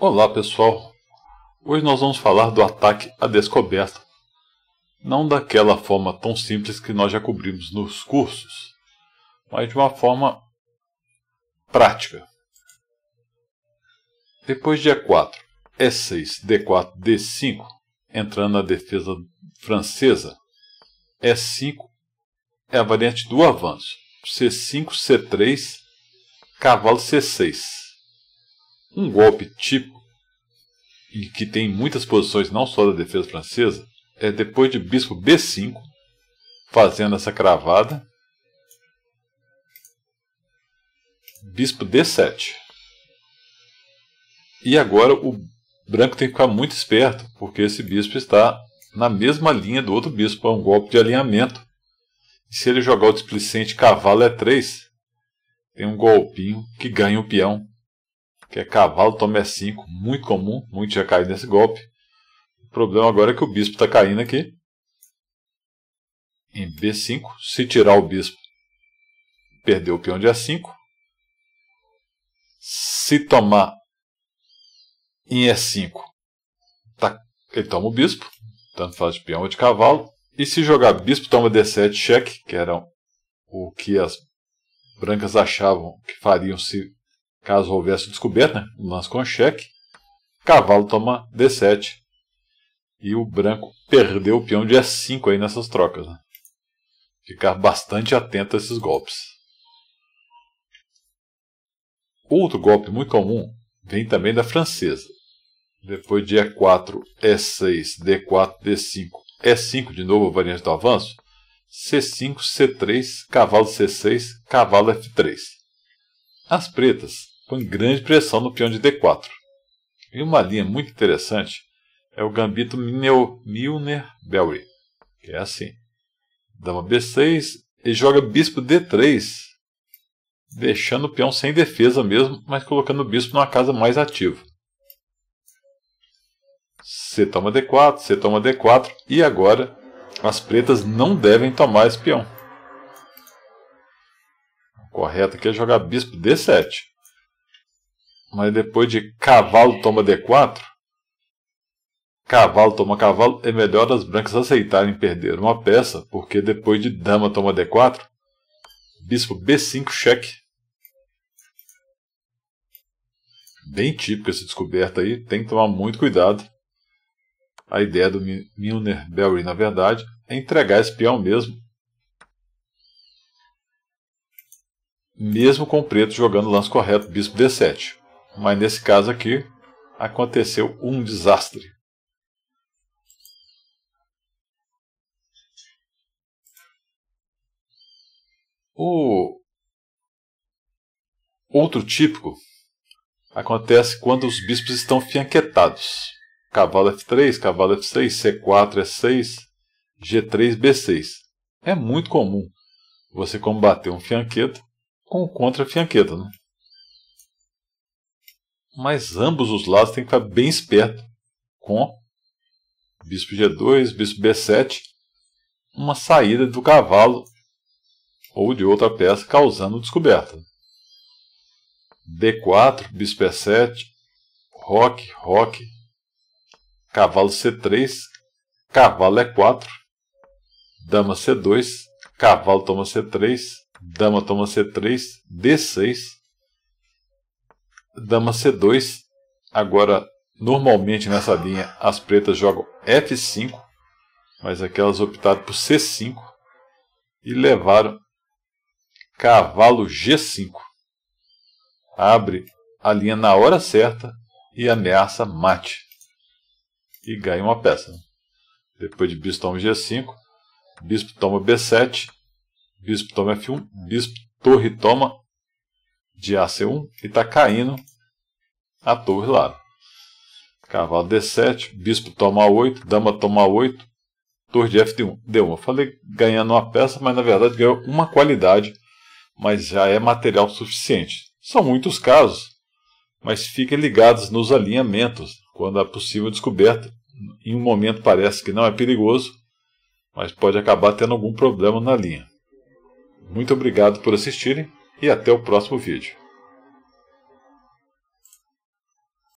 Olá pessoal, hoje nós vamos falar do ataque à descoberta, não daquela forma tão simples que nós já cobrimos nos cursos, mas de uma forma prática. Depois de E4, E6, D4, D5, entrando na defesa francesa, E5 é a variante do avanço, C5, C3, cavalo C6. Um golpe típico, e que tem muitas posições não só da defesa francesa, é depois de bispo B5, fazendo essa cravada, bispo D7. E agora o branco tem que ficar muito esperto, porque esse bispo está na mesma linha do outro bispo, é um golpe de alinhamento. E se ele jogar o displicente cavalo E3, tem um golpinho que ganha o peão que é cavalo toma E5, muito comum, muito já caiu nesse golpe. O problema agora é que o bispo está caindo aqui. Em B5, se tirar o bispo, perdeu o peão de A5. Se tomar em E5, tá, ele toma o bispo, tanto faz de peão ou de cavalo. E se jogar bispo, toma D7, cheque, que era o que as brancas achavam que fariam se Caso houvesse descoberta, né, um lance com cheque, cavalo toma D7. E o branco perdeu o peão de E5 aí nessas trocas. Né? Ficar bastante atento a esses golpes. Outro golpe muito comum vem também da francesa. Depois de E4, E6, D4, D5, E5 de novo a variante do avanço, C5, C3, cavalo C6, cavalo F3. As pretas põem grande pressão no peão de D4. E uma linha muito interessante é o gambito Milner-Belry, que é assim. Dama B6 e joga bispo D3, deixando o peão sem defesa mesmo, mas colocando o bispo numa casa mais ativa. C toma D4, C toma D4 e agora as pretas não devem tomar esse peão correto aqui é jogar bispo D7. Mas depois de cavalo toma D4, cavalo toma cavalo, é melhor as brancas aceitarem perder uma peça, porque depois de dama toma D4, bispo B5 cheque. Bem típico essa descoberta aí, tem que tomar muito cuidado. A ideia do Milner Belry na verdade, é entregar espião mesmo mesmo com o preto jogando o lance correto, bispo d7. Mas nesse caso aqui, aconteceu um desastre. O outro típico acontece quando os bispos estão fianquetados. Cavalo F3, cavalo F6, C4, E6, G3, B6. É muito comum você combater um fianqueto com o contra fianqueta. Né? Mas ambos os lados têm que ficar bem esperto com bispo G2, bispo B7, uma saída do cavalo ou de outra peça causando descoberta. D4, bispo E7, roque, roque, cavalo C3, cavalo E4, dama C2, cavalo toma C3, Dama toma C3, D6. Dama C2. Agora, normalmente nessa linha, as pretas jogam F5, mas aquelas optaram por C5 e levaram cavalo G5. Abre a linha na hora certa e ameaça mate. E ganha uma peça. Depois de bispo toma G5, bispo toma B7 bispo toma F1, bispo torre toma de AC1 e está caindo a torre lá. Cavalo D7, bispo toma A8, dama toma A8, torre de F1. Deu uma. Falei ganhando uma peça, mas na verdade ganhou uma qualidade, mas já é material suficiente. São muitos casos, mas fiquem ligados nos alinhamentos, quando a possível descoberta. Em um momento parece que não é perigoso, mas pode acabar tendo algum problema na linha. Muito obrigado por assistirem e até o próximo vídeo.